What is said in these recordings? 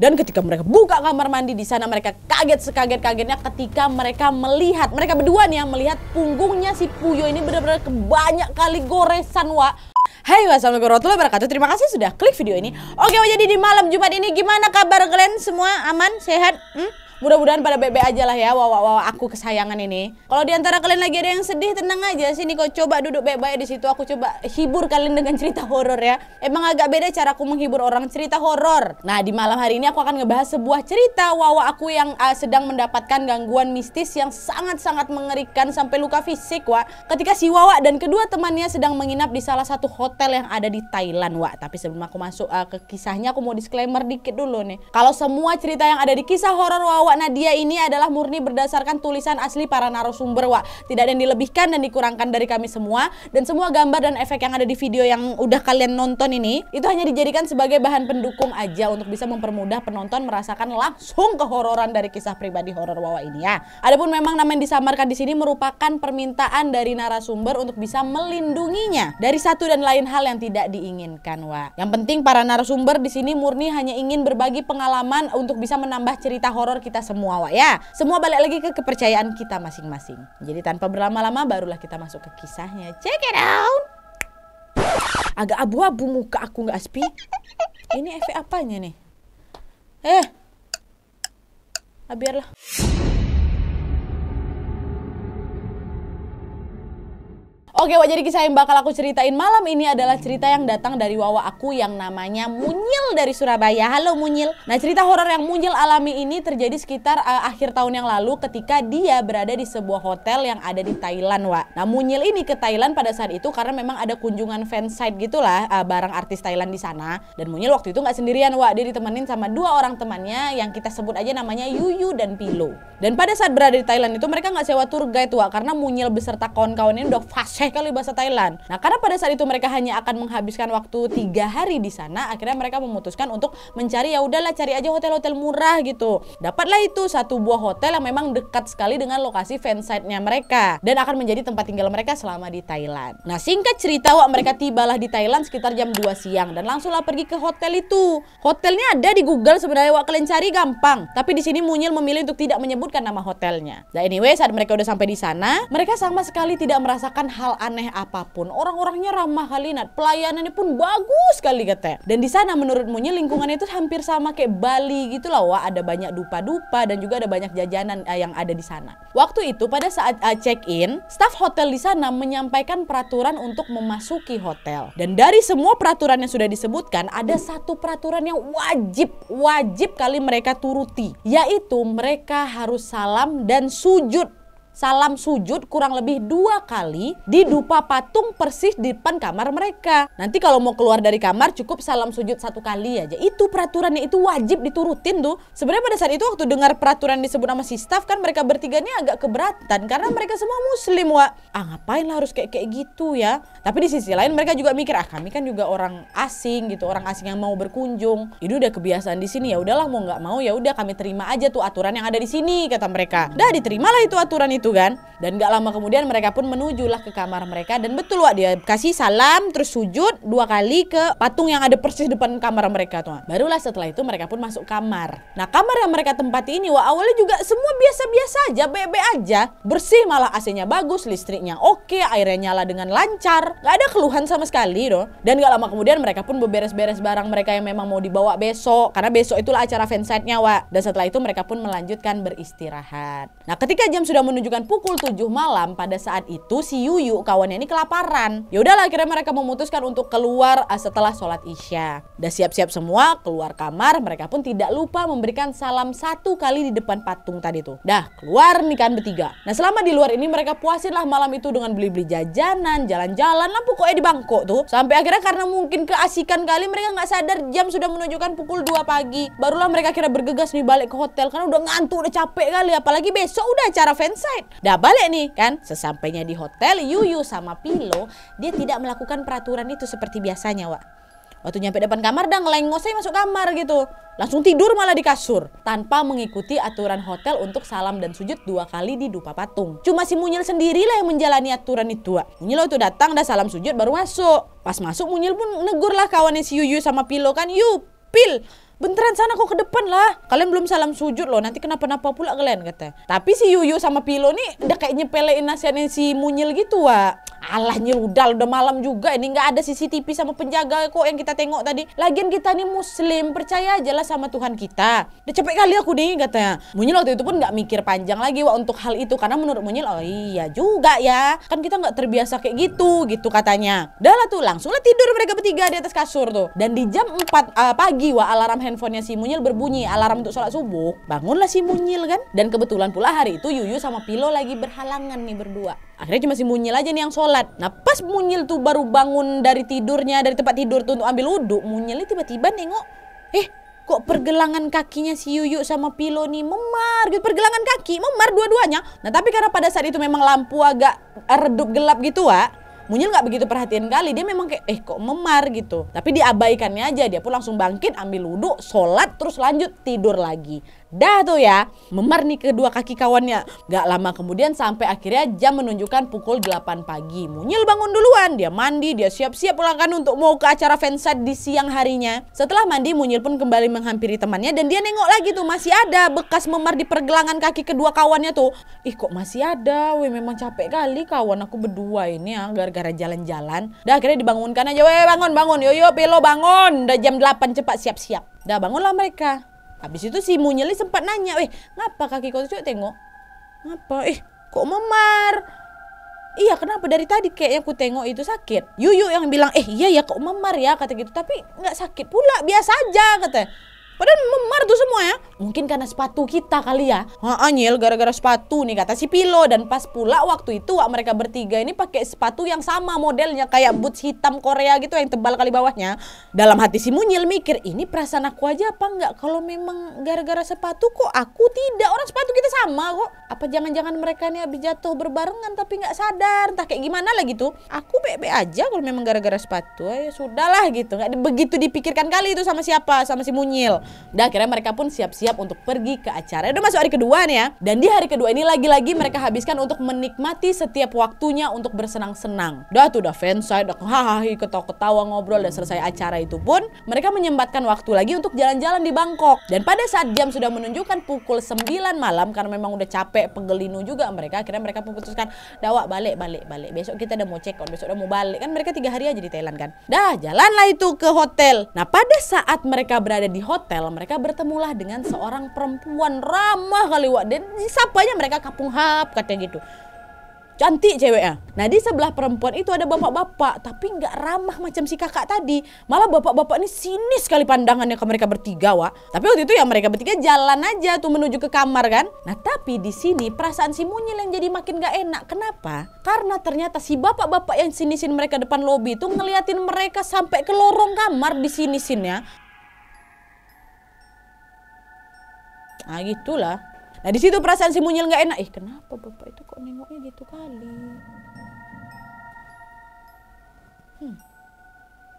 Dan ketika mereka buka kamar mandi di sana mereka kaget sekaget-kagetnya ketika mereka melihat mereka berdua nih yang melihat punggungnya si Puyo ini benar-benar kebanyak kali goresan wa. Hai wassalamualaikum warahmatullahi wabarakatuh Terima kasih sudah klik video ini Oke jadi di malam Jumat ini gimana kabar kalian semua aman sehat hmm? Mudah-mudahan pada bebe aja lah ya, wawa wawa aku kesayangan ini. Kalau diantara kalian lagi ada yang sedih, tenang aja sih. sini kau coba duduk bebe di situ. Aku coba hibur kalian dengan cerita horor ya. Emang agak beda cara aku menghibur orang cerita horor. Nah di malam hari ini aku akan ngebahas sebuah cerita wawa aku yang uh, sedang mendapatkan gangguan mistis yang sangat-sangat mengerikan sampai luka fisik wa. Ketika si wawa dan kedua temannya sedang menginap di salah satu hotel yang ada di Thailand wa. Tapi sebelum aku masuk uh, ke kisahnya, aku mau disclaimer dikit dulu nih. Kalau semua cerita yang ada di kisah horor wawa Wak Nadia ini adalah murni berdasarkan tulisan asli para narasumber Wak. Tidak ada yang dilebihkan dan dikurangkan dari kami semua dan semua gambar dan efek yang ada di video yang udah kalian nonton ini itu hanya dijadikan sebagai bahan pendukung aja untuk bisa mempermudah penonton merasakan langsung kehororan dari kisah pribadi horor Wawa ini ya. Adapun memang nama yang disamarkan di sini merupakan permintaan dari narasumber untuk bisa melindunginya dari satu dan lain hal yang tidak diinginkan Wak. Yang penting para narasumber di sini murni hanya ingin berbagi pengalaman untuk bisa menambah cerita horor kita semua wak ya. Semua balik lagi ke kepercayaan kita masing-masing. Jadi tanpa berlama-lama barulah kita masuk ke kisahnya. Check it out. Agak abu-abu muka aku nggak Aspi. Ini efek apanya nih? Eh. Ah, biarlah. Oke, Wak, jadi kisah yang bakal aku ceritain malam ini adalah cerita yang datang dari wawa aku yang namanya Munyil dari Surabaya. Halo Munyil. Nah, cerita horor yang Munyil alami ini terjadi sekitar uh, akhir tahun yang lalu ketika dia berada di sebuah hotel yang ada di Thailand, Wak. Nah, Munyil ini ke Thailand pada saat itu karena memang ada kunjungan fansite gitulah uh, barang artis Thailand di sana. Dan Munyil waktu itu nggak sendirian, Wak. Dia ditemenin sama dua orang temannya yang kita sebut aja namanya Yuyu dan Pilo. Dan pada saat berada di Thailand itu mereka nggak sewa tour guide, Wak, karena Munyil beserta kawan-kawannya udah fasih kali bahasa Thailand. Nah, karena pada saat itu mereka hanya akan menghabiskan waktu tiga hari di sana, akhirnya mereka memutuskan untuk mencari ya udahlah cari aja hotel-hotel murah gitu. Dapatlah itu satu buah hotel yang memang dekat sekali dengan lokasi fansite-nya mereka dan akan menjadi tempat tinggal mereka selama di Thailand. Nah, singkat cerita wak mereka tibalah di Thailand sekitar jam 2 siang dan langsunglah pergi ke hotel itu. Hotelnya ada di Google sebenarnya wak kalian cari gampang, tapi di sini Munyil memilih untuk tidak menyebutkan nama hotelnya. Nah, anyway saat mereka udah sampai di sana, mereka sama sekali tidak merasakan hal hal aneh apapun. Orang-orangnya ramah halinat, pelayanannya pun bagus sekali katanya. Dan di sana menurut Munyi lingkungannya itu hampir sama kayak Bali gitu loh. Wah, ada banyak dupa-dupa dan juga ada banyak jajanan eh, yang ada di sana. Waktu itu pada saat uh, check-in, staff hotel di sana menyampaikan peraturan untuk memasuki hotel. Dan dari semua peraturan yang sudah disebutkan, ada satu peraturan yang wajib wajib kali mereka turuti, yaitu mereka harus salam dan sujud salam sujud kurang lebih dua kali di dupa patung persis di depan kamar mereka. Nanti kalau mau keluar dari kamar cukup salam sujud satu kali aja. Itu peraturannya itu wajib diturutin tuh. Sebenarnya pada saat itu waktu dengar peraturan disebut sama si staff kan mereka bertiga ini agak keberatan karena mereka semua muslim wa. Ah ngapain lah harus kayak kayak gitu ya. Tapi di sisi lain mereka juga mikir ah kami kan juga orang asing gitu, orang asing yang mau berkunjung. Ini udah kebiasaan di sini ya udahlah mau nggak mau ya udah kami terima aja tuh aturan yang ada di sini kata mereka. Dah diterimalah itu aturan itu gitu kan dan gak lama kemudian mereka pun menujulah ke kamar mereka dan betul wak dia kasih salam terus sujud dua kali ke patung yang ada persis depan kamar mereka tuh barulah setelah itu mereka pun masuk kamar nah kamar yang mereka tempati ini wak awalnya juga semua biasa-biasa aja bebe aja bersih malah AC-nya bagus listriknya oke airnya nyala dengan lancar gak ada keluhan sama sekali dong dan gak lama kemudian mereka pun beberes-beres barang mereka yang memang mau dibawa besok karena besok itulah acara fansite-nya wak dan setelah itu mereka pun melanjutkan beristirahat nah ketika jam sudah menuju menunjukkan pukul 7 malam pada saat itu si Yuyu kawannya ini kelaparan. Ya udahlah akhirnya mereka memutuskan untuk keluar eh, setelah sholat isya. Udah siap-siap semua keluar kamar mereka pun tidak lupa memberikan salam satu kali di depan patung tadi tuh. Dah keluar nih kan bertiga. Nah selama di luar ini mereka puasinlah malam itu dengan beli-beli jajanan, jalan-jalan lah pokoknya di Bangkok tuh. Sampai akhirnya karena mungkin keasikan kali mereka nggak sadar jam sudah menunjukkan pukul 2 pagi. Barulah mereka kira bergegas nih balik ke hotel karena udah ngantuk, udah capek kali apalagi besok udah acara fansite right. Dah balik nih kan. Sesampainya di hotel, Yuyu sama Pilo, dia tidak melakukan peraturan itu seperti biasanya, Wak. Waktu nyampe depan kamar dah ngelengos saya masuk kamar gitu. Langsung tidur malah di kasur. Tanpa mengikuti aturan hotel untuk salam dan sujud dua kali di dupa patung. Cuma si Munyil sendirilah yang menjalani aturan itu. Wak. Munyil waktu datang dah salam sujud baru masuk. Pas masuk Munyil pun negurlah kawannya si Yuyu sama Pilo kan. yuk Pil, Beneran sana kok ke depan lah. Kalian belum salam sujud loh, nanti kenapa-napa pula kalian kata. Tapi si Yuyu sama Pilo nih udah kayak nyepelein nasihatnya si Munyil gitu, Wak. Alah nyerudal udah malam juga ini nggak ada CCTV sama penjaga kok yang kita tengok tadi. Lagian kita nih muslim percaya aja lah sama Tuhan kita. Udah capek kali aku nih katanya. Munyil waktu itu pun nggak mikir panjang lagi wah untuk hal itu karena menurut Munyil oh iya juga ya kan kita nggak terbiasa kayak gitu gitu katanya. Udah lah tuh langsung lah tidur mereka bertiga di atas kasur tuh dan di jam 4 uh, eh, pagi wah alarm handphonenya si Munyil berbunyi alarm untuk sholat subuh. Bangunlah si Munyil kan dan kebetulan pula hari itu Yuyu sama Pilo lagi berhalangan nih berdua akhirnya cuma si munyil aja nih yang sholat nah pas munyil tuh baru bangun dari tidurnya dari tempat tidur tuh untuk ambil wudhu munyilnya tiba-tiba nengok eh kok pergelangan kakinya si Yuyu sama Pilo nih memar gitu pergelangan kaki memar dua-duanya nah tapi karena pada saat itu memang lampu agak redup gelap gitu wa Munyil nggak begitu perhatian kali dia memang kayak eh kok memar gitu tapi diabaikannya aja dia pun langsung bangkit ambil wudhu sholat terus lanjut tidur lagi Dah tuh ya, memar nih kedua kaki kawannya. Gak lama kemudian sampai akhirnya jam menunjukkan pukul 8 pagi. Munyil bangun duluan, dia mandi, dia siap-siap pulangkan untuk mau ke acara fansite di siang harinya. Setelah mandi, Munyil pun kembali menghampiri temannya dan dia nengok lagi tuh masih ada bekas memar di pergelangan kaki kedua kawannya tuh. Ih kok masih ada, weh memang capek kali kawan aku berdua ini ya gara-gara jalan-jalan. Dah akhirnya dibangunkan aja, weh bangun bangun, yoyo pelo bangun. Udah jam 8 cepat siap-siap. Dah bangunlah mereka. Habis itu si Munyeli sempat nanya, eh ngapa kaki kau cucuk tengok?" "Ngapa? Eh, kok memar?" iya kenapa dari tadi kayak yang ku tengok itu sakit Yuyu yang bilang eh iya ya kok memar ya kata gitu tapi nggak sakit pula biasa aja kata Padahal memar tuh semua ya. Mungkin karena sepatu kita kali ya. Ha nyil gara-gara sepatu nih kata si Pilo dan pas pula waktu itu wak mereka bertiga ini pakai sepatu yang sama modelnya kayak boots hitam Korea gitu yang tebal kali bawahnya. Dalam hati si Munyil mikir, ini perasaan aku aja apa enggak kalau memang gara-gara sepatu kok aku tidak. Orang sepatu kita sama kok. Apa jangan-jangan mereka ini habis jatuh berbarengan tapi nggak sadar. Entah kayak gimana lah gitu. Aku bebe aja kalau memang gara-gara sepatu. Ya sudahlah gitu. Enggak begitu dipikirkan kali itu sama siapa, sama si Munyil. Dan akhirnya mereka pun siap-siap untuk pergi ke acara. Udah masuk hari kedua nih ya. Dan di hari kedua ini lagi-lagi mereka habiskan untuk menikmati setiap waktunya untuk bersenang-senang. Dah tuh udah fansite, udah hahaha ketawa-ketawa ngobrol dan selesai acara itu pun mereka menyempatkan waktu lagi untuk jalan-jalan di Bangkok. Dan pada saat jam sudah menunjukkan pukul 9 malam karena memang udah capek pegelinu juga mereka akhirnya mereka memutuskan dawa balik balik balik besok kita udah mau check out besok udah mau balik kan mereka tiga hari aja di Thailand kan dah jalanlah itu ke hotel nah pada saat mereka berada di hotel rel mereka bertemulah dengan seorang perempuan ramah kali wak dan disapanya mereka kapung hap katanya gitu cantik ceweknya. Nah di sebelah perempuan itu ada bapak-bapak tapi nggak ramah macam si kakak tadi. Malah bapak-bapak ini sinis sekali pandangannya ke mereka bertiga wa. Tapi waktu itu ya mereka bertiga jalan aja tuh menuju ke kamar kan. Nah tapi di sini perasaan si Munyil yang jadi makin nggak enak. Kenapa? Karena ternyata si bapak-bapak yang sinisin mereka depan lobi itu ngeliatin mereka sampai ke lorong kamar di sinisin ya. Nah gitulah. Nah di situ perasaan si Munyil nggak enak. Eh kenapa bapak itu kok nengoknya gitu kali? Hmm.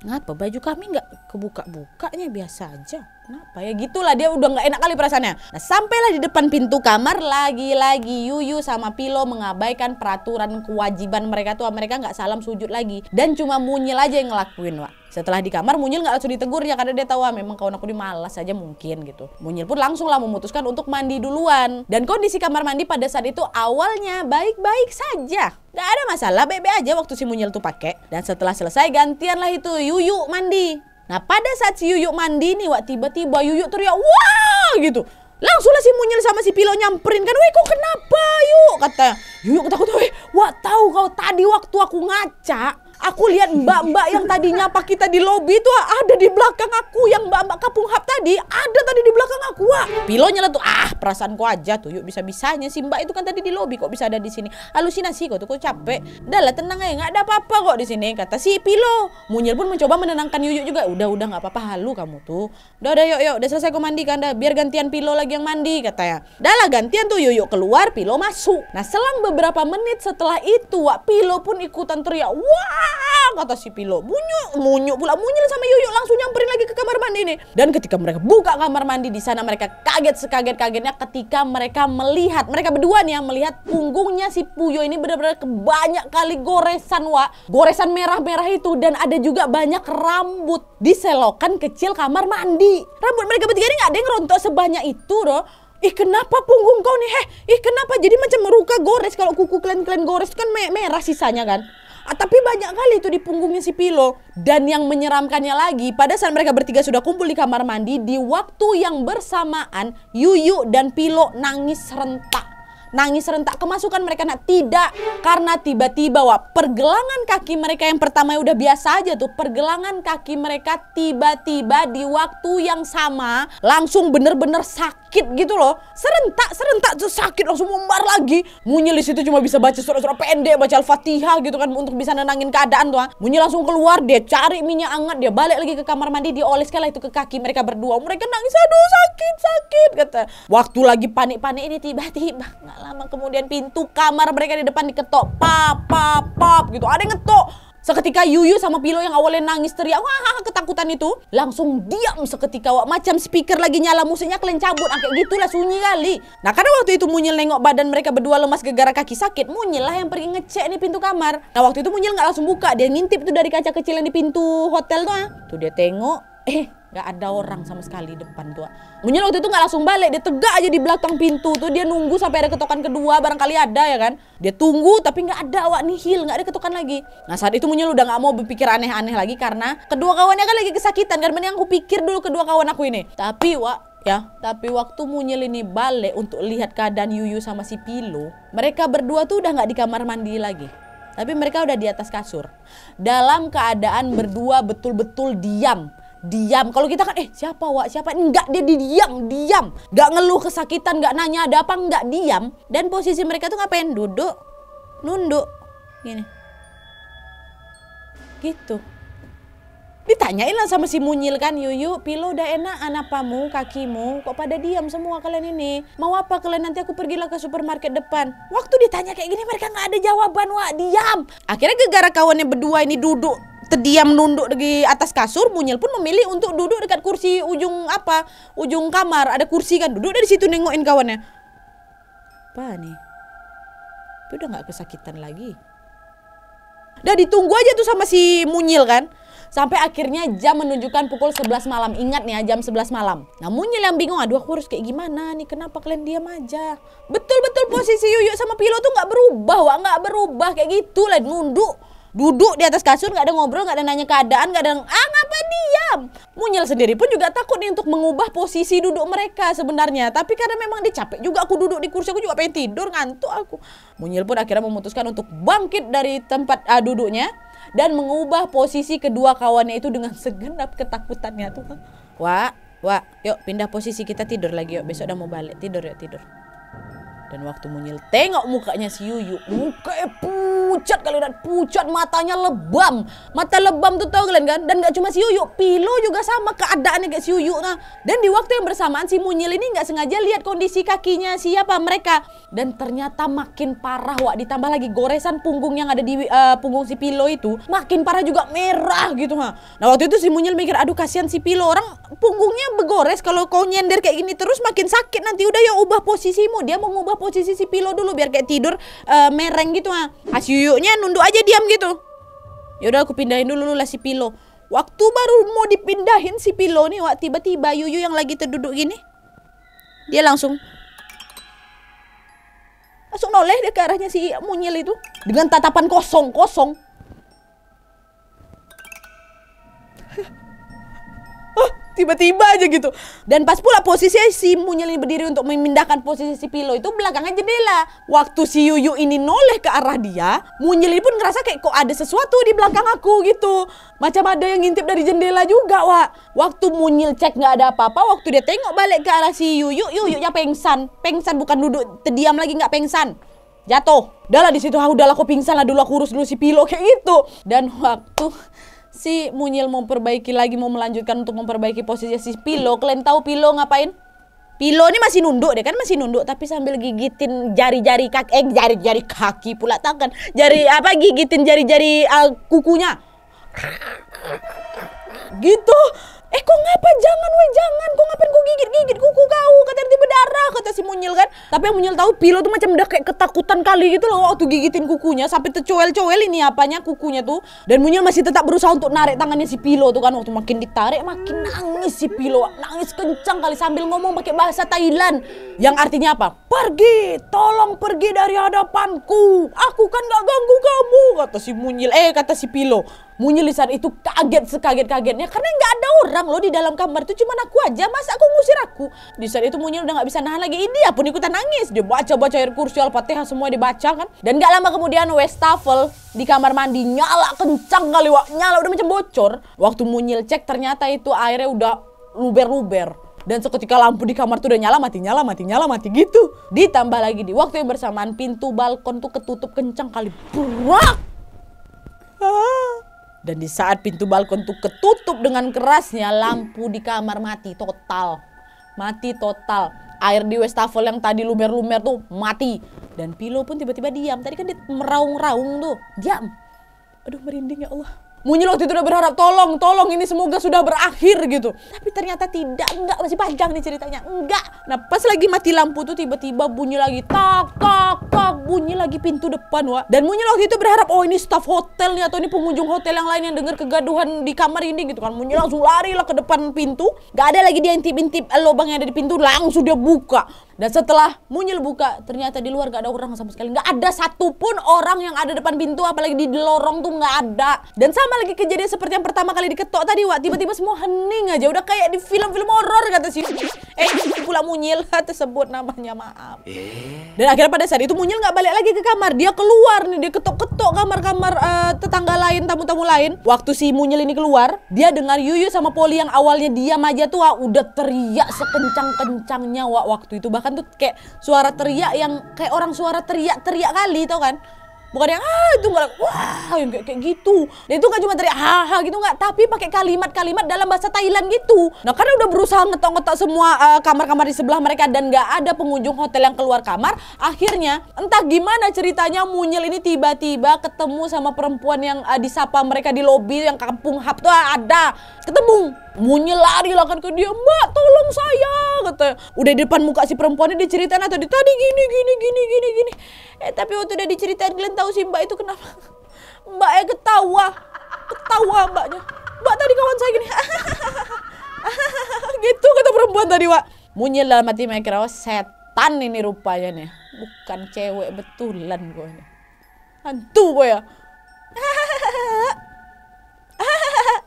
Ngapa baju kami nggak kebuka-bukanya biasa aja? kenapa ya gitulah dia udah nggak enak kali perasaannya nah sampailah di depan pintu kamar lagi-lagi Yuyu sama Pilo mengabaikan peraturan kewajiban mereka tuh mereka nggak salam sujud lagi dan cuma munyil aja yang ngelakuin Wak setelah di kamar Munyil nggak langsung ditegur ya karena dia tahu ah, memang kawan aku ini malas aja mungkin gitu. Munyil pun langsung lah memutuskan untuk mandi duluan. Dan kondisi kamar mandi pada saat itu awalnya baik-baik saja. Gak ada masalah, bebe aja waktu si Munyil tuh pakai. Dan setelah selesai gantianlah itu Yuyu mandi. Nah pada saat si Yuyuk mandi nih Wak tiba-tiba Yuyuk teriak wah gitu. Langsunglah si Munyil sama si Pilo nyamperin kan. Wih kok kenapa Yuk? Kata Yuyuk takut. wah Wak tahu kau tadi waktu aku ngaca Aku lihat mbak-mbak yang tadinya apa kita di lobi itu ada di belakang aku. Yang mbak-mbak kapung hap tadi ada tadi di belakang aku. Wah, pilonya lah tuh. Ah, perasaan ku aja tuh. Yuk bisa-bisanya si mbak itu kan tadi di lobi kok bisa ada di sini. Halusinasi kok tuh kok capek. Udah lah tenang ya, nggak ada apa-apa kok di sini. Kata si Pilo. Munyil pun mencoba menenangkan Yuyuk juga. Udah udah nggak apa-apa halu kamu tuh. Udah udah yuk yuk udah selesai kau mandi kan dah. Biar gantian Pilo lagi yang mandi katanya. Dah lah gantian tuh Yuyuk keluar, Pilo masuk. Nah selang beberapa menit setelah itu, Wak Pilo pun ikutan teriak. Wah kata si Pilo. Munyuk, munyuk pula munyil sama Yoyo langsung nyamperin lagi ke kamar mandi nih. Dan ketika mereka buka kamar mandi di sana mereka kaget sekaget-kagetnya ketika mereka melihat mereka berdua nih yang melihat punggungnya si Puyo ini benar-benar banyak kali goresan wa goresan merah-merah itu dan ada juga banyak rambut di selokan kecil kamar mandi. Rambut mereka bertiga ini nggak ada yang rontok sebanyak itu loh ih kenapa punggung kau nih heh ih kenapa jadi macam meruka gores kalau kuku kalian kalian gores kan merah sisanya kan Ah, tapi banyak kali itu di punggungnya si Pilo. Dan yang menyeramkannya lagi, pada saat mereka bertiga sudah kumpul di kamar mandi, di waktu yang bersamaan, Yuyu dan Pilo nangis serentak. Nangis rentak kemasukan mereka nak tidak karena tiba-tiba wah pergelangan kaki mereka yang pertama udah biasa aja tuh pergelangan kaki mereka tiba-tiba di waktu yang sama langsung bener-bener sakit sakit gitu loh. Serentak, serentak tuh sakit langsung membar lagi. Munyil di situ cuma bisa baca surat-surat pendek, baca Al-Fatihah gitu kan untuk bisa nenangin keadaan tuh. Munyil langsung keluar, dia cari minyak hangat, dia balik lagi ke kamar mandi, dia oleskan lah itu ke kaki mereka berdua. Mereka nangis, aduh sakit, sakit kata. Waktu lagi panik-panik ini tiba-tiba nggak lama kemudian pintu kamar mereka di depan diketok, pap, pap, pap gitu. Ada yang ngetok, Seketika Yuyu sama Pilo yang awalnya nangis teriak, wah ketakutan itu, langsung diam seketika. wak macam speaker lagi nyala musiknya kalian cabut, ah, kayak gitulah sunyi kali. Nah karena waktu itu Munyil nengok badan mereka berdua lemas gegara kaki sakit, Munyil lah yang pergi ngecek nih pintu kamar. Nah waktu itu Munyil nggak langsung buka, dia ngintip tuh dari kaca kecil yang di pintu hotel tuh. Ah. Tuh dia tengok, eh Gak ada orang sama sekali depan tuh. Munyen waktu itu gak langsung balik, dia tegak aja di belakang pintu tuh. Dia nunggu sampai ada ketokan kedua, barangkali ada ya kan. Dia tunggu tapi gak ada awak nihil, gak ada ketokan lagi. Nah saat itu Munyen udah gak mau berpikir aneh-aneh lagi karena kedua kawannya kan lagi kesakitan. Karena yang aku pikir dulu kedua kawan aku ini. Tapi wak ya. Tapi waktu Munyil ini balik untuk lihat keadaan Yuyu sama si Pilo, mereka berdua tuh udah nggak di kamar mandi lagi. Tapi mereka udah di atas kasur. Dalam keadaan berdua betul-betul diam diam. Kalau kita kan eh siapa Wak? Siapa? Enggak, dia di diam, diam. Enggak ngeluh kesakitan, enggak nanya ada apa, enggak diam. Dan posisi mereka tuh ngapain? Duduk, nunduk. Gini. Gitu. Ditanyain lah sama si Munyil kan, Yuyu, Pilo udah enak anapamu, kakimu, kok pada diam semua kalian ini? Mau apa kalian nanti aku pergilah ke supermarket depan? Waktu ditanya kayak gini mereka gak ada jawaban, wah diam. Akhirnya gara-gara kawannya berdua ini duduk terdiam nunduk di atas kasur, Munyil pun memilih untuk duduk dekat kursi ujung apa? Ujung kamar, ada kursi kan. Duduk dari situ nengokin kawannya. Apa nih? Tapi udah nggak kesakitan lagi. Udah ditunggu aja tuh sama si Munyil kan. Sampai akhirnya jam menunjukkan pukul 11 malam. Ingat nih ya, jam 11 malam. Nah Munyil yang bingung, aduh aku harus kayak gimana nih, kenapa kalian diam aja. Betul-betul posisi Yuyuk sama Pilo tuh nggak berubah, wah nggak berubah kayak gitu lah, nunduk duduk di atas kasur nggak ada ngobrol nggak ada nanya keadaan nggak ada ah ngapa diam munyel sendiri pun juga takut nih untuk mengubah posisi duduk mereka sebenarnya tapi karena memang dia capek juga aku duduk di kursi aku juga pengen tidur ngantuk aku munyil pun akhirnya memutuskan untuk bangkit dari tempat uh, duduknya dan mengubah posisi kedua kawannya itu dengan segenap ketakutannya tuh wah Wah, yuk pindah posisi kita tidur lagi yuk. Besok udah mau balik tidur yuk tidur. Dan waktu Munyil tengok mukanya si Yuyu, mukanya pucat dan pucat matanya lebam. Mata lebam tuh tau kalian kan? Dan gak cuma si Yuyu, Pilo juga sama keadaannya kayak si Yuyu. Nah, dan di waktu yang bersamaan si Munyil ini gak sengaja lihat kondisi kakinya siapa mereka. Dan ternyata makin parah Wak, ditambah lagi goresan punggung yang ada di uh, punggung si Pilo itu, makin parah juga merah gitu ha. Nah waktu itu si Munyil mikir, aduh kasihan si Pilo, orang punggungnya begores kalau kau nyender kayak gini terus makin sakit nanti udah ya ubah posisimu. Dia mau ngubah posisi si Pilo dulu biar kayak tidur uh, mereng gitu ah. Asyuyuknya nunduk aja diam gitu. ya udah aku pindahin dulu lah si Pilo. Waktu baru mau dipindahin si Pilo nih, wah tiba-tiba Yuyu yang lagi terduduk gini. Dia langsung langsung noleh dia ke arahnya si Munyil itu dengan tatapan kosong-kosong. tiba-tiba aja gitu. Dan pas pula posisinya si ini berdiri untuk memindahkan posisi si Pilo itu belakangnya jendela. Waktu si Yuyu ini noleh ke arah dia, ini pun ngerasa kayak kok ada sesuatu di belakang aku gitu. Macam ada yang ngintip dari jendela juga, Wak. Waktu Munyel cek nggak ada apa-apa, waktu dia tengok balik ke arah si Yuyu, Yuyunya pengsan. Pengsan bukan duduk terdiam lagi nggak pengsan jatuh. Udahlah di situ, ah udahlah laku pingsan lah dulu aku urus dulu si Pilo kayak gitu. Dan waktu si Munyil memperbaiki lagi mau melanjutkan untuk memperbaiki posisi si Pilo. Kalian tahu Pilo ngapain? Pilo ini masih nunduk deh kan masih nunduk tapi sambil gigitin jari-jari kaki eh jari-jari kaki pula kan jari apa gigitin jari-jari uh, kukunya gitu eh kok ngapa jangan weh jangan kok ngapain gue gigit gigit kuku kau kata nanti berdarah, kata si munyil kan tapi yang munyil tahu pilo tuh macam udah kayak ketakutan kali gitu loh waktu gigitin kukunya sampai tercoel-coel ini apanya kukunya tuh dan munyil masih tetap berusaha untuk narik tangannya si pilo tuh kan waktu makin ditarik makin nangis si pilo nangis kencang kali sambil ngomong pakai bahasa Thailand yang artinya apa pergi tolong pergi dari hadapanku aku kan gak ganggu kamu kata si munyil eh kata si pilo bunyi lisan itu kaget sekaget-kagetnya karena nggak ada orang loh di dalam kamar itu cuma aku aja masa aku ngusir aku di saat itu Munyel udah nggak bisa nahan lagi ini pun ikutan nangis dia baca baca air kursi al-fatihah semua dibaca kan dan gak lama kemudian Westafel di kamar mandi nyala kencang kali wak nyala udah macam bocor waktu Munyil cek ternyata itu airnya udah luber-luber dan seketika lampu di kamar tuh udah nyala mati nyala mati nyala mati gitu ditambah lagi di waktu yang bersamaan pintu balkon tuh ketutup kencang kali buak ah. Dan di saat pintu balkon itu ketutup dengan kerasnya, lampu di kamar mati total. Mati total. Air di wastafel yang tadi lumer-lumer tuh mati. Dan Pilo pun tiba-tiba diam. Tadi kan dia meraung-raung tuh. Diam. Aduh merinding ya Allah. Munyi waktu itu udah berharap tolong, tolong ini semoga sudah berakhir gitu. Tapi ternyata tidak, enggak masih panjang nih ceritanya, enggak. Nah pas lagi mati lampu tuh tiba-tiba bunyi lagi tak tak tak bunyi lagi pintu depan wa. Dan Munyi waktu itu berharap oh ini staff hotel nih atau ini pengunjung hotel yang lain yang dengar kegaduhan di kamar ini gitu kan. Munyi langsung lari lah ke depan pintu. Gak ada lagi dia intip-intip eh, lubang yang ada di pintu langsung dia buka dan setelah Munyil buka, ternyata di luar gak ada orang sama sekali. Gak ada satupun orang yang ada depan pintu, apalagi di lorong tuh gak ada. Dan sama lagi kejadian seperti yang pertama kali diketok tadi, Wak. Tiba-tiba semua hening aja, udah kayak di film-film horror kata si Eh, pula Munyil, tersebut namanya, maaf. Eh? Dan akhirnya pada saat itu Munyil gak balik lagi ke kamar. Dia keluar nih, dia ketok-ketok kamar-kamar uh, tetangga lain, tamu-tamu lain. Waktu si Munyil ini keluar, dia dengar Yuyu sama Poli yang awalnya diam aja tuh, Wak. Udah teriak sekencang-kencangnya, Wak, waktu itu. Bahkan bahkan tuh kayak suara teriak yang kayak orang suara teriak-teriak kali tau kan bukan yang ah itu nggak wah yang kayak, kayak gitu Dan itu nggak cuma teriak haha gitu nggak tapi pakai kalimat-kalimat dalam bahasa Thailand gitu nah karena udah berusaha ngetok-ngetok semua eh, kamar-kamar uh, di sebelah mereka dan nggak ada pengunjung hotel yang keluar kamar akhirnya entah gimana ceritanya Munyil ini tiba-tiba ketemu sama perempuan yang uh, disapa mereka di lobi yang kampung hap tuh ah, ada ketemu Munyi lari lah kan ke dia, mbak tolong saya kata. Udah di depan muka si perempuan perempuannya diceritain atau tadi tadi gini gini gini gini gini. Eh tapi waktu udah diceritain kalian tahu si mbak itu kenapa? Mbak eh ketawa, ketawa mbaknya. Mbak tadi kawan saya gini. gitu kata perempuan tadi wak. Munyi dalam hati mereka, oh, setan ini rupanya nih. Bukan cewek betulan gue nih. Hantu gue ya.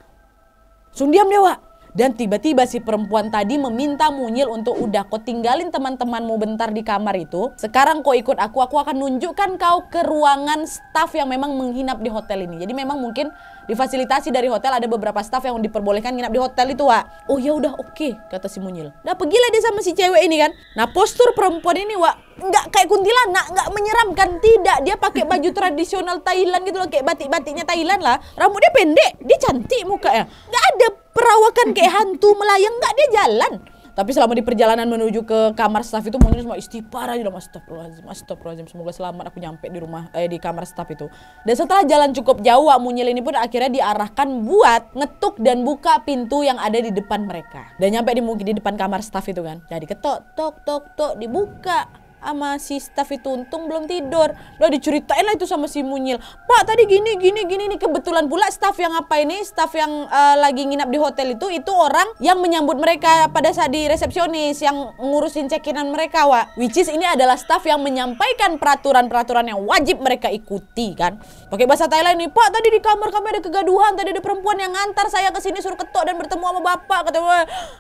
Sundiam Wak. Dan tiba-tiba si perempuan tadi meminta Munyil untuk udah kau tinggalin teman-temanmu bentar di kamar itu. Sekarang kau ikut aku, aku akan nunjukkan kau ke ruangan staff yang memang menginap di hotel ini. Jadi memang mungkin difasilitasi dari hotel ada beberapa staff yang diperbolehkan nginap di hotel itu, Wak. Oh ya udah oke, okay, kata si Munyil. Nah pergilah dia sama si cewek ini kan. Nah postur perempuan ini, Wak, nggak kayak kuntilanak, nggak menyeramkan. Tidak, dia pakai baju tradisional Thailand gitu loh, kayak batik-batiknya Thailand lah. Rambutnya pendek, dia cantik mukanya. Nggak ada perawakan kayak hantu melayang nggak dia jalan tapi selama di perjalanan menuju ke kamar staff itu mungkin semua istighfar aja dong mas astagfirullahaladzim semoga selamat aku nyampe di rumah eh di kamar staff itu dan setelah jalan cukup jauh Wak Munyil ini pun akhirnya diarahkan buat ngetuk dan buka pintu yang ada di depan mereka dan nyampe di, mungkin di depan kamar staff itu kan jadi ketok tok tok tok dibuka sama si staff itu untung belum tidur. Udah diceritain lah itu sama si Munyil. Pak tadi gini gini gini nih kebetulan pula staff yang apa ini staff yang uh, lagi nginap di hotel itu itu orang yang menyambut mereka pada saat di resepsionis yang ngurusin cekinan mereka Wak. Which is ini adalah staff yang menyampaikan peraturan-peraturan yang wajib mereka ikuti kan. Pakai bahasa Thailand nih Pak tadi di kamar kami ada kegaduhan tadi ada perempuan yang ngantar saya ke sini suruh ketok dan bertemu sama bapak kata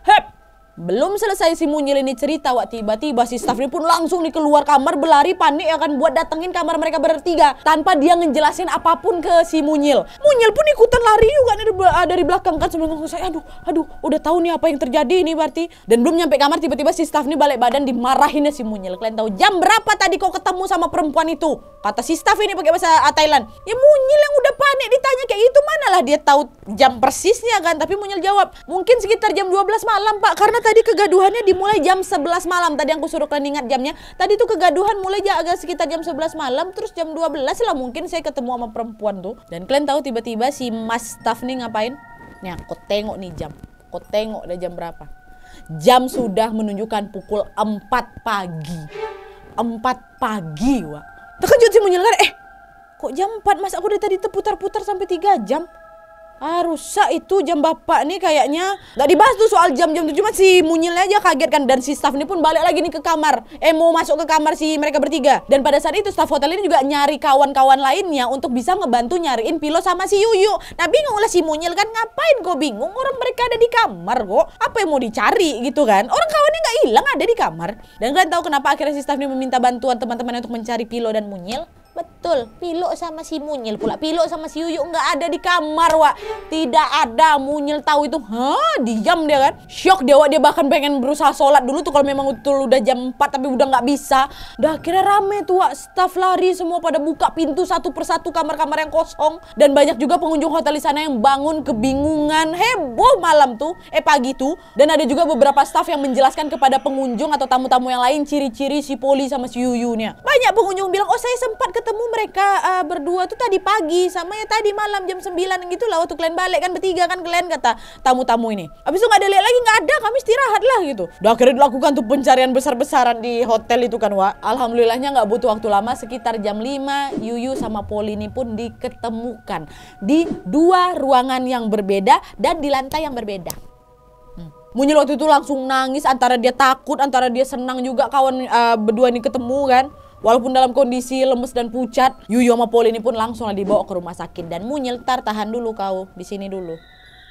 hep belum selesai si Munyil ini cerita, waktu tiba-tiba si Stafri pun langsung di keluar kamar berlari panik akan buat datengin kamar mereka bertiga tanpa dia ngejelasin apapun ke si Munyil. Munyil pun ikutan lari juga nih ah, dari belakang kan sebelum saya aduh aduh udah tahu nih apa yang terjadi ini berarti dan belum nyampe kamar tiba-tiba si Stafri balik badan dimarahinnya si Munyil. Kalian tahu jam berapa tadi kau ketemu sama perempuan itu? Kata si Staf ini pakai bahasa ah, Thailand. Ya Munyil yang udah panik ditanya kayak mana gitu, manalah dia tahu jam persisnya kan tapi Munyil jawab mungkin sekitar jam 12 malam Pak karena tadi kegaduhannya dimulai jam 11 malam. Tadi aku suruh kalian ingat jamnya. Tadi tuh kegaduhan mulai agak sekitar jam 11 malam. Terus jam 12 lah mungkin saya ketemu sama perempuan tuh. Dan kalian tahu tiba-tiba si mas staff nih ngapain? Nih aku tengok nih jam. Aku tengok udah jam berapa. Jam sudah menunjukkan pukul 4 pagi. 4 pagi, Wak. Terkejut si menyelenggara, eh kok jam 4 mas aku dari tadi terputar-putar sampai 3 jam Ah rusak itu jam bapak nih kayaknya Gak dibahas tuh soal jam-jam itu Cuma si Munyilnya aja kaget kan Dan si staff ini pun balik lagi nih ke kamar Eh mau masuk ke kamar si mereka bertiga Dan pada saat itu staff hotel ini juga nyari kawan-kawan lainnya Untuk bisa ngebantu nyariin Pilo sama si Yuyu Nah bingung lah si Munyil kan Ngapain gue bingung Orang mereka ada di kamar kok Apa yang mau dicari gitu kan Orang kawannya gak hilang ada di kamar Dan kalian tahu kenapa akhirnya si staff ini meminta bantuan teman teman Untuk mencari Pilo dan Munyil betul pilok sama si munyil pula pilok sama si yuyuk nggak ada di kamar wa tidak ada munyil tahu itu hah diam dia kan shock dia wa dia bahkan pengen berusaha sholat dulu tuh kalau memang betul udah jam 4 tapi udah nggak bisa udah akhirnya rame tuh Wak. staff lari semua pada buka pintu satu persatu kamar-kamar yang kosong dan banyak juga pengunjung hotel di sana yang bangun kebingungan heboh malam tuh eh pagi tuh dan ada juga beberapa staff yang menjelaskan kepada pengunjung atau tamu-tamu yang lain ciri-ciri si Poli sama si Yuyunya banyak pengunjung bilang oh saya sempat ketemu mereka uh, berdua tuh tadi pagi sama ya tadi malam jam 9 gitu lah waktu kalian balik kan bertiga kan kalian kata tamu-tamu ini. Habis itu nggak ada lihat lagi nggak ada kami istirahat lah gitu. Udah akhirnya dilakukan tuh pencarian besar-besaran di hotel itu kan wa. Alhamdulillahnya nggak butuh waktu lama sekitar jam 5 Yuyu sama Poli ini pun diketemukan di dua ruangan yang berbeda dan di lantai yang berbeda. Hmm. Munyil waktu itu langsung nangis antara dia takut antara dia senang juga kawan uh, berdua ini ketemu kan. Walaupun dalam kondisi lemes dan pucat, Yuyo sama Paul ini pun langsung dibawa ke rumah sakit dan Munyil tar tahan dulu kau di sini dulu.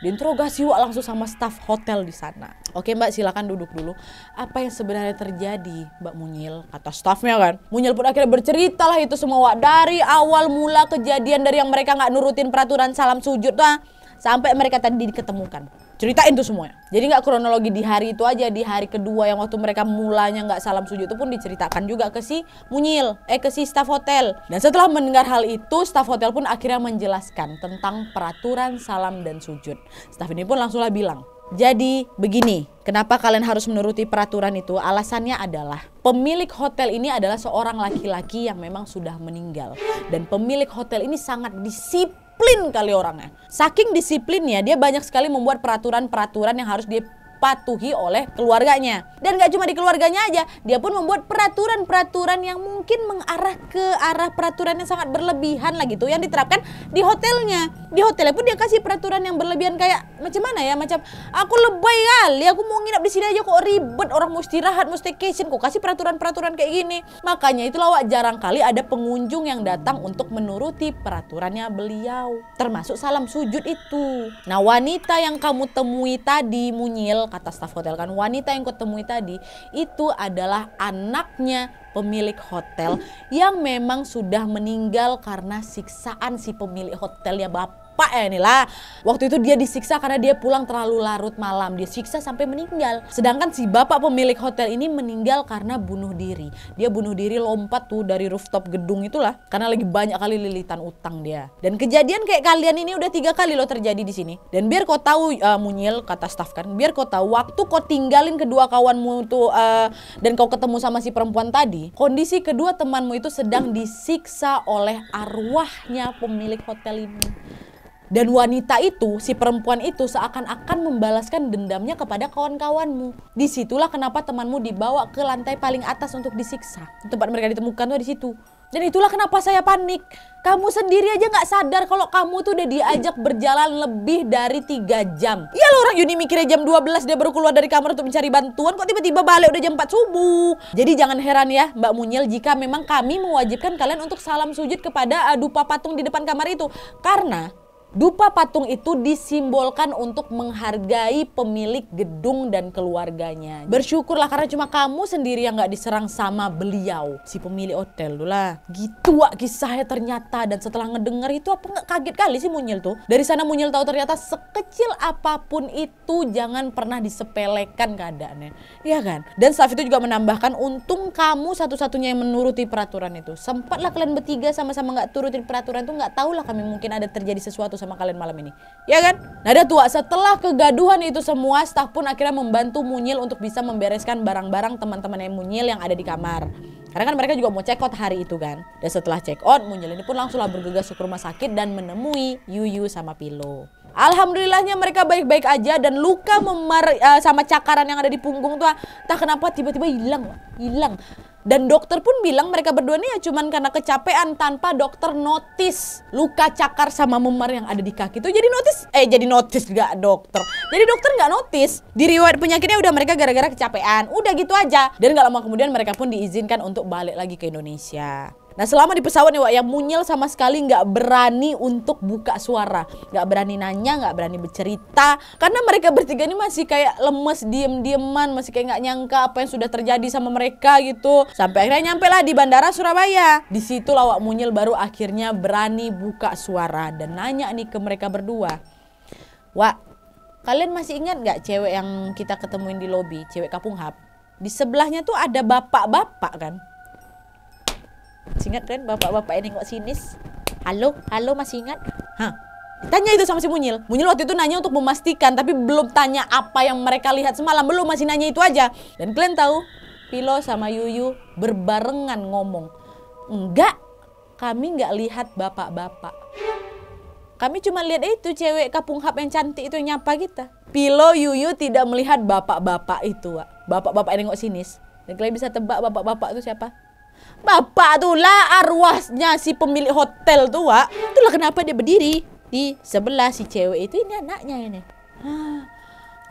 Diinterogasi wak langsung sama staff hotel di sana. Oke mbak silakan duduk dulu. Apa yang sebenarnya terjadi mbak Munyil? Kata staffnya kan. Munyil pun akhirnya bercerita lah itu semua wak. Dari awal mula kejadian dari yang mereka nggak nurutin peraturan salam sujud tuh ah, sampai mereka tadi diketemukan ceritain tuh semuanya. Jadi nggak kronologi di hari itu aja, di hari kedua yang waktu mereka mulanya nggak salam sujud itu pun diceritakan juga ke si Munyil, eh ke si staff hotel. Dan setelah mendengar hal itu, staff hotel pun akhirnya menjelaskan tentang peraturan salam dan sujud. Staff ini pun langsunglah bilang, jadi begini, kenapa kalian harus menuruti peraturan itu? Alasannya adalah pemilik hotel ini adalah seorang laki-laki yang memang sudah meninggal dan pemilik hotel ini sangat disiplin disiplin kali orangnya. Saking disiplinnya dia banyak sekali membuat peraturan-peraturan yang harus dia dipatuhi oleh keluarganya. Dan gak cuma di keluarganya aja, dia pun membuat peraturan-peraturan yang mungkin mengarah ke arah peraturan yang sangat berlebihan lah gitu yang diterapkan di hotelnya. Di hotelnya pun dia kasih peraturan yang berlebihan kayak macam mana ya? Macam aku lebay kali, aku mau nginap di sini aja kok ribet orang mau istirahat, mau staycation, kok kasih peraturan-peraturan kayak gini. Makanya itu wak jarang kali ada pengunjung yang datang untuk menuruti peraturannya beliau. Termasuk salam sujud itu. Nah wanita yang kamu temui tadi munyil kata staf hotel kan wanita yang kutemui tadi itu adalah anaknya pemilik hotel yang memang sudah meninggal karena siksaan si pemilik hotelnya bapak bapak ya eh, inilah. Waktu itu dia disiksa karena dia pulang terlalu larut malam. Dia siksa sampai meninggal. Sedangkan si bapak pemilik hotel ini meninggal karena bunuh diri. Dia bunuh diri lompat tuh dari rooftop gedung itulah karena lagi banyak kali lilitan utang dia. Dan kejadian kayak kalian ini udah tiga kali loh terjadi di sini. Dan biar kau tahu uh, Munyil kata staff kan, biar kau tahu waktu kau tinggalin kedua kawanmu tuh eh, uh, dan kau ketemu sama si perempuan tadi, kondisi kedua temanmu itu sedang disiksa oleh arwahnya pemilik hotel ini. Dan wanita itu, si perempuan itu seakan-akan membalaskan dendamnya kepada kawan-kawanmu. Disitulah kenapa temanmu dibawa ke lantai paling atas untuk disiksa. Tempat mereka ditemukan tuh di situ. Dan itulah kenapa saya panik. Kamu sendiri aja gak sadar kalau kamu tuh udah diajak berjalan lebih dari tiga jam. Iya lo orang Yuni mikirnya jam 12 dia baru keluar dari kamar untuk mencari bantuan kok tiba-tiba balik udah jam 4 subuh. Jadi jangan heran ya Mbak Munyil jika memang kami mewajibkan kalian untuk salam sujud kepada dupa patung di depan kamar itu. Karena Dupa patung itu disimbolkan untuk menghargai pemilik gedung dan keluarganya. Bersyukurlah karena cuma kamu sendiri yang gak diserang sama beliau. Si pemilik hotel dulu lah. Gitu wak kisahnya ternyata. Dan setelah ngedenger itu apa gak kaget kali sih Munyil tuh. Dari sana Munyil tahu ternyata sekecil apapun itu jangan pernah disepelekan keadaannya. Iya kan? Dan staff itu juga menambahkan untung kamu satu-satunya yang menuruti peraturan itu. Sempatlah kalian bertiga sama-sama gak turutin peraturan tuh gak lah kami mungkin ada terjadi sesuatu sama kalian malam ini. Ya kan? Nada nah, tua, setelah kegaduhan itu semua, staf pun akhirnya membantu Munyil untuk bisa membereskan barang-barang teman-temannya Munyil yang ada di kamar. Karena kan mereka juga mau check out hari itu kan. Dan setelah check out, Munyil ini pun langsunglah bergegas ke rumah sakit dan menemui Yuyu sama Pilo. Alhamdulillahnya mereka baik-baik aja dan luka memar uh, sama cakaran yang ada di punggung tuh ah, entah kenapa tiba-tiba hilang, hilang. Dan dokter pun bilang mereka berdua ini ya cuman karena kecapean tanpa dokter notice luka cakar sama memar yang ada di kaki itu jadi notice eh jadi notice gak dokter. Jadi dokter nggak notice di riwayat penyakitnya udah mereka gara-gara kecapean. Udah gitu aja. Dan nggak lama kemudian mereka pun diizinkan untuk balik lagi ke Indonesia. Nah selama di pesawat nih Wak, yang munyil sama sekali nggak berani untuk buka suara. Nggak berani nanya, nggak berani bercerita. Karena mereka bertiga ini masih kayak lemes, diem-dieman. Masih kayak nggak nyangka apa yang sudah terjadi sama mereka gitu. Sampai akhirnya nyampe lah di bandara Surabaya. Di situ lawak munyil baru akhirnya berani buka suara. Dan nanya nih ke mereka berdua. Wak, kalian masih ingat nggak cewek yang kita ketemuin di lobi? Cewek kapunghap. Di sebelahnya tuh ada bapak-bapak kan? Masih ingat kan bapak-bapak ini nengok sinis? Halo, halo masih ingat? Hah, Tanya itu sama si Munyil. Munyil waktu itu nanya untuk memastikan, tapi belum tanya apa yang mereka lihat semalam. Belum masih nanya itu aja. Dan kalian tahu, Pilo sama Yuyu berbarengan ngomong. Enggak, kami nggak lihat bapak-bapak. Kami cuma lihat itu cewek kapung hap yang cantik itu yang nyapa kita. Pilo Yuyu tidak melihat bapak-bapak itu, Bapak-bapak yang nengok sinis. Dan kalian bisa tebak bapak-bapak itu siapa? Bapak tuh lah arwahnya si pemilik hotel tuh, Wak. Itulah kenapa dia berdiri di sebelah si cewek itu ini anaknya ini.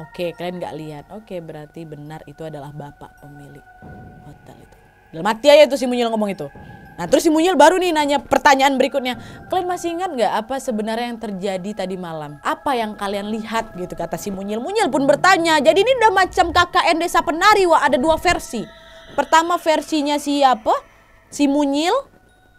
Oke, okay, kalian nggak lihat. Oke, okay, berarti benar itu adalah bapak pemilik hotel itu. Dalam mati aja tuh si Munyil ngomong itu. Nah terus si Munyil baru nih nanya pertanyaan berikutnya. Kalian masih ingat nggak apa sebenarnya yang terjadi tadi malam? Apa yang kalian lihat gitu kata si Munyil. Munyil pun bertanya. Jadi ini udah macam KKN Desa Penari wah ada dua versi. Pertama versinya siapa? Si Munyil.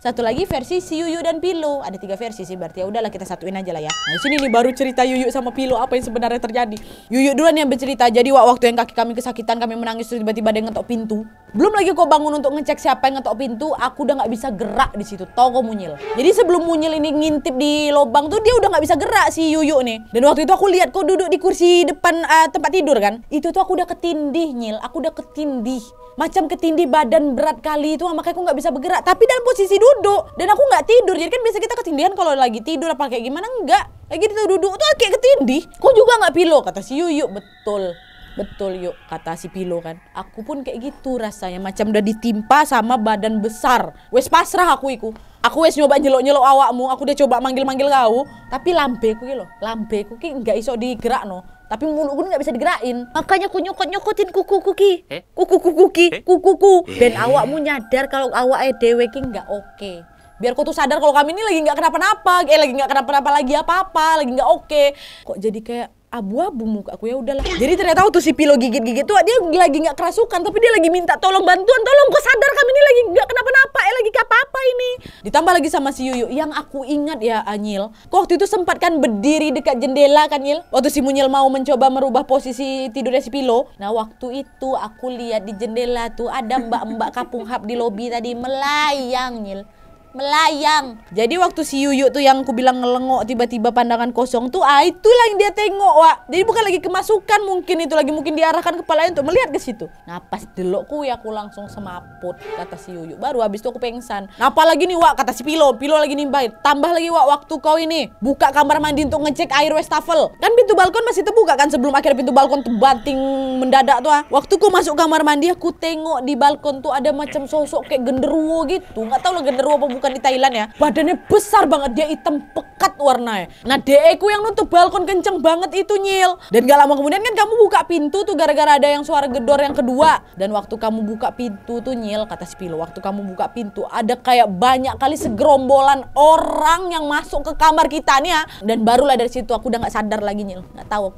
Satu lagi versi si Yuyu dan Pilo. Ada tiga versi sih berarti ya udahlah kita satuin aja lah ya. Nah sini nih baru cerita Yuyu sama Pilo apa yang sebenarnya terjadi. Yuyu duluan yang bercerita. Jadi waktu yang kaki kami kesakitan kami menangis tiba-tiba ada yang ngetok pintu. Belum lagi kau bangun untuk ngecek siapa yang ngetok pintu, aku udah nggak bisa gerak di situ. Tau kau munyil. Jadi sebelum munyil ini ngintip di lubang tuh dia udah nggak bisa gerak si Yuyu nih. Dan waktu itu aku lihat kau duduk di kursi depan uh, tempat tidur kan. Itu tuh aku udah ketindih nyil, aku udah ketindih. Macam ketindih badan berat kali itu makanya aku nggak bisa bergerak. Tapi dalam posisi duduk dan aku nggak tidur. Jadi kan biasa kita ketindihan kalau lagi tidur apa kayak gimana enggak. Lagi itu duduk tuh kayak ketindih. Kau juga nggak pilo kata si Yuyu betul. Betul yuk kata si Pilo kan. Aku pun kayak gitu rasanya macam udah ditimpa sama badan besar. Wes pasrah aku iku. Aku wes nyoba nyelok-nyelok awakmu, aku udah coba manggil-manggil kau, tapi lambeku gitu lho, lambeku ki nggak iso digerak no tapi mulutku nggak bisa digerakin makanya eh? ku nyokot nyokotin eh? kuku kuki kuku kuku eh? ki kuku kuku dan awakmu nyadar kalau awak dewe ki nggak oke biar kau tuh sadar kalau kami ini lagi nggak kenapa-napa eh lagi nggak kenapa-napa lagi apa-apa lagi nggak oke okay. kok jadi kayak abu-abu muka aku ya udahlah jadi ternyata waktu si Pilo gigit-gigit tuh dia lagi nggak kerasukan tapi dia lagi minta tolong bantuan tolong kok sadar kami ini lagi nggak kenapa-napa eh lagi kapa apa ini ditambah lagi sama si Yuyu yang aku ingat ya Anil, ah, kok waktu itu sempat kan berdiri dekat jendela kan Anil? waktu si Munyil mau mencoba merubah posisi tidurnya si Pilo nah waktu itu aku lihat di jendela tuh ada mbak-mbak kapung hap di lobi tadi melayang Anil melayang. Jadi waktu si Yuyu tuh yang ku bilang ngelengok tiba-tiba pandangan kosong tuh ah itulah yang dia tengok Wak. Jadi bukan lagi kemasukan mungkin itu lagi mungkin diarahkan kepalanya untuk melihat ke situ. Nah pas delokku ya aku langsung semaput kata si Yuyu. Baru habis itu aku pengsan. Nah apalagi nih Wak kata si Pilo. Pilo lagi baik. Tambah lagi Wak waktu kau ini buka kamar mandi untuk ngecek air wastafel. Kan pintu balkon masih terbuka kan sebelum akhirnya pintu balkon terbanting mendadak tuh ah. Waktu ku masuk kamar mandi aku tengok di balkon tuh ada macam sosok kayak genderuwo gitu. Nggak tahu lah genderuwo apa bukan bukan di Thailand ya badannya besar banget dia hitam pekat warnanya nah deku yang nutup balkon kenceng banget itu nyil dan gak lama kemudian kan kamu buka pintu tuh gara-gara ada yang suara gedor yang kedua dan waktu kamu buka pintu tuh nyil kata si Pilo waktu kamu buka pintu ada kayak banyak kali segerombolan orang yang masuk ke kamar kita nih ya dan barulah dari situ aku udah nggak sadar lagi nyil nggak tahu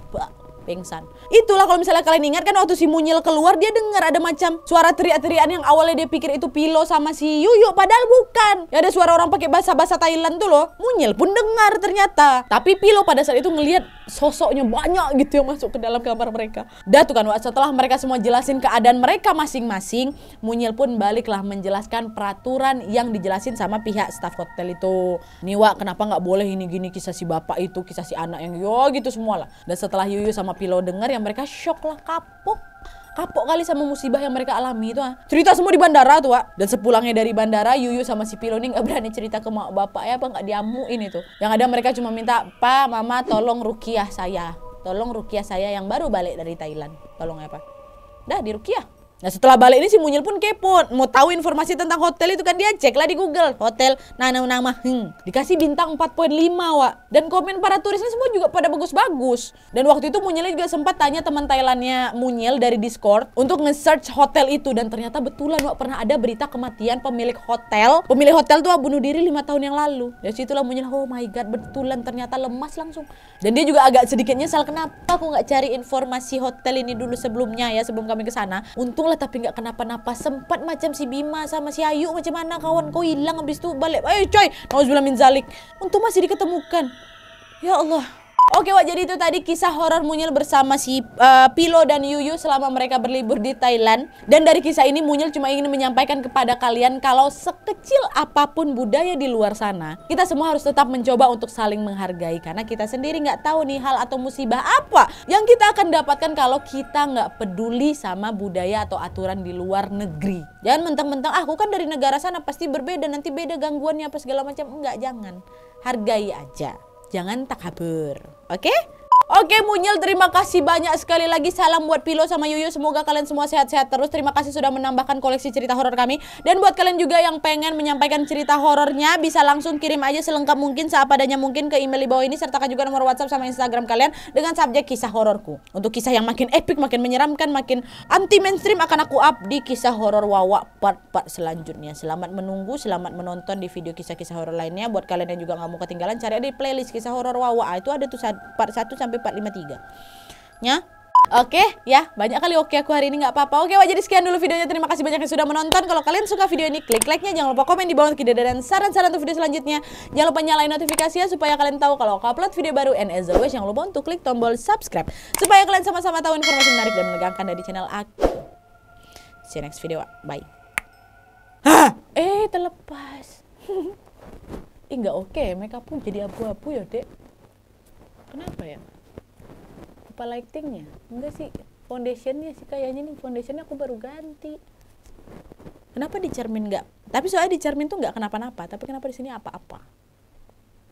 pingsan. Itulah kalau misalnya kalian ingat kan waktu si Munyil keluar dia dengar ada macam suara teriak-teriakan yang awalnya dia pikir itu Pilo sama si Yuyu padahal bukan. Ya ada suara orang pakai bahasa-bahasa Thailand tuh loh. Munyil pun dengar ternyata. Tapi Pilo pada saat itu ngelihat sosoknya banyak gitu yang masuk ke dalam kamar mereka. Dah tuh kan setelah mereka semua jelasin keadaan mereka masing-masing, Munyil pun baliklah menjelaskan peraturan yang dijelasin sama pihak staff hotel itu. Nih Wak, kenapa nggak boleh ini gini kisah si bapak itu, kisah si anak yang yo gitu semua lah. Dan setelah Yuyu sama Pilo dengar yang mereka shock lah kapok kapok kali sama musibah yang mereka alami itu ah. cerita semua di bandara tuh ah. dan sepulangnya dari bandara Yuyu sama si Pilo ini gak berani cerita ke mak bapak ya apa nggak diamuin itu yang ada mereka cuma minta pak mama tolong rukiah saya tolong rukiah saya yang baru balik dari Thailand tolong ya, pak. dah di rukiah Nah setelah balik ini si Munyil pun kepo Mau tahu informasi tentang hotel itu kan dia cek lah di Google Hotel Nana Nama hmm. Dikasih bintang 4.5 Wak Dan komen para turisnya semua juga pada bagus-bagus Dan waktu itu Munyil juga sempat tanya teman Thailandnya Munyil dari Discord Untuk nge-search hotel itu Dan ternyata betulan Wak pernah ada berita kematian pemilik hotel Pemilik hotel tuh bunuh diri lima tahun yang lalu Dan situlah Munyil oh my god betulan ternyata lemas langsung Dan dia juga agak sedikit nyesal Kenapa aku nggak cari informasi hotel ini dulu sebelumnya ya Sebelum kami ke sana Untung untung lah tapi nggak kenapa-napa sempat macam si Bima sama si Ayu macam mana kawan kau hilang habis itu balik ayo coy nauzubillah min zalik untung masih diketemukan ya Allah Oke Wak, jadi itu tadi kisah horor Munyil bersama si uh, Pilo dan Yuyu selama mereka berlibur di Thailand. Dan dari kisah ini Munyil cuma ingin menyampaikan kepada kalian kalau sekecil apapun budaya di luar sana, kita semua harus tetap mencoba untuk saling menghargai karena kita sendiri nggak tahu nih hal atau musibah apa yang kita akan dapatkan kalau kita nggak peduli sama budaya atau aturan di luar negeri. Jangan mentang-mentang ah, aku kan dari negara sana pasti berbeda nanti beda gangguannya apa segala macam. Enggak, jangan. Hargai aja. Jangan takabur. Oke? Okay? Oke Munyil terima kasih banyak sekali lagi salam buat Pilo sama Yuyu semoga kalian semua sehat-sehat terus terima kasih sudah menambahkan koleksi cerita horor kami dan buat kalian juga yang pengen menyampaikan cerita horornya bisa langsung kirim aja selengkap mungkin Saat padanya mungkin ke email di bawah ini sertakan juga nomor WhatsApp sama Instagram kalian dengan subjek kisah hororku untuk kisah yang makin epic makin menyeramkan makin anti mainstream akan aku up di kisah horor Wawa part-part selanjutnya selamat menunggu selamat menonton di video kisah-kisah horor lainnya buat kalian yang juga nggak mau ketinggalan cari di playlist kisah horor Wawa ah, itu ada tuh part 1 sampai sampai 453 ya Oke, okay, ya banyak kali oke okay aku hari ini nggak apa-apa. Oke, okay, jadi sekian dulu videonya. Terima kasih banyak yang sudah menonton. Kalau kalian suka video ini, klik like-nya. Jangan lupa komen di bawah untuk ide dan saran-saran untuk video selanjutnya. Jangan lupa nyalain notifikasinya supaya kalian tahu kalau aku upload video baru. And as always, jangan lupa untuk klik tombol subscribe supaya kalian sama-sama tahu informasi menarik dan menegangkan dari channel aku. See you next video. Bye. Hah? Eh, terlepas. Ih, nggak oke. Okay. Makeup pun jadi abu-abu ya, dek. Kenapa ya? lupa lightingnya enggak sih foundationnya sih kayaknya nih foundationnya aku baru ganti kenapa di cermin enggak tapi soalnya di cermin tuh enggak kenapa-napa tapi kenapa di sini apa-apa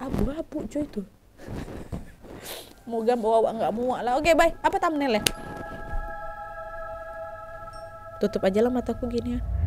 abu-abu cuy tuh moga bawa nggak muak lah oke bye apa ya tutup aja lah mataku gini ya